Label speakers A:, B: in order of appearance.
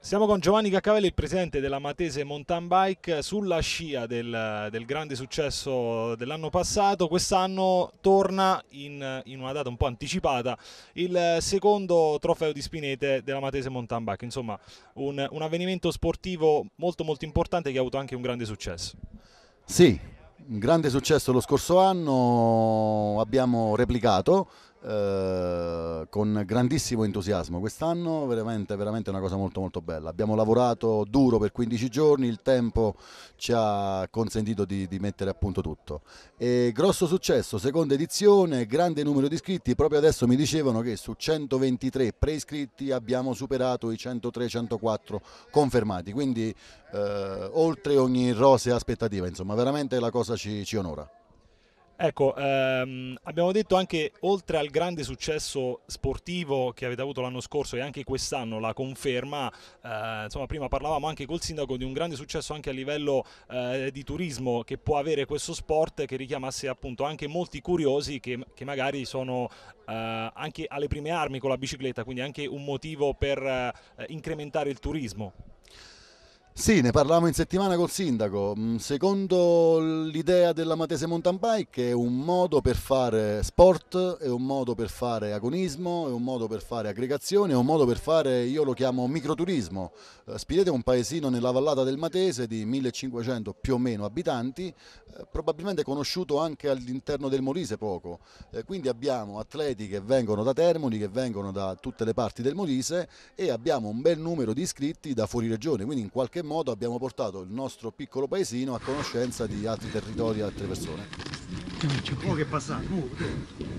A: Siamo con Giovanni Caccavelli, il presidente della Matese Mountain Bike, sulla scia del, del grande successo dell'anno passato. Quest'anno torna in, in, una data un po' anticipata il secondo trofeo di Spinete della Matese Mountain Bike. Insomma, un, un avvenimento sportivo molto molto importante che ha avuto anche un grande successo.
B: Sì, un grande successo lo scorso anno, abbiamo replicato eh, con grandissimo entusiasmo quest'anno, veramente, veramente una cosa molto molto bella. Abbiamo lavorato duro per 15 giorni, il tempo ci ha consentito di, di mettere a punto tutto. E grosso successo, seconda edizione, grande numero di iscritti, proprio adesso mi dicevano che su 123 pre-iscritti abbiamo superato i 103-104 confermati, quindi eh, oltre ogni rosea aspettativa, insomma veramente la cosa ci, ci onora.
A: Ecco, ehm, abbiamo detto anche, oltre al grande successo sportivo che avete avuto l'anno scorso e anche quest'anno, la conferma, eh, insomma prima parlavamo anche col sindaco di un grande successo anche a livello eh, di turismo che può avere questo sport che richiamasse appunto anche molti curiosi che, che magari sono eh, anche alle prime armi con la bicicletta, quindi anche un motivo per eh, incrementare il turismo.
B: Sì, ne parlavamo in settimana col sindaco. Mm, secondo l'idea della Matese Mountain Bike è un modo per fare sport, è un modo per fare agonismo, è un modo per fare aggregazione, è un modo per fare, io lo chiamo microturismo. Eh, Spirete è un paesino nella vallata del Matese di 1500 più o meno abitanti, eh, probabilmente conosciuto anche all'interno del Molise poco. Eh, quindi abbiamo atleti che vengono da Termoli, che vengono da tutte le parti del Molise e abbiamo un bel numero di iscritti da fuori regione, quindi in qualche modo modo abbiamo portato il nostro piccolo paesino a conoscenza di altri territori e altre persone.
A: Oh, che passato!